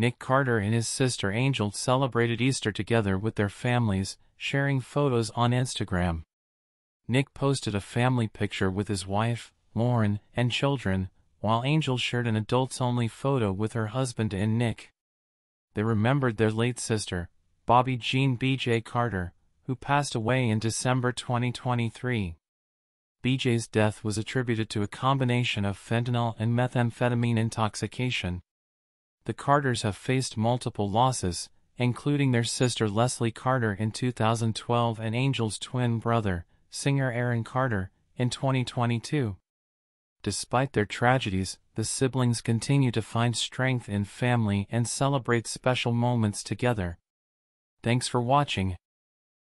Nick Carter and his sister Angel celebrated Easter together with their families, sharing photos on Instagram. Nick posted a family picture with his wife, Lauren, and children, while Angel shared an adults-only photo with her husband and Nick. They remembered their late sister, Bobby Jean B.J. Carter, who passed away in December 2023. BJ's death was attributed to a combination of fentanyl and methamphetamine intoxication, the Carters have faced multiple losses, including their sister Leslie Carter in 2012 and Angel's twin brother, singer Aaron Carter, in 2022. Despite their tragedies, the siblings continue to find strength in family and celebrate special moments together. Thanks for watching.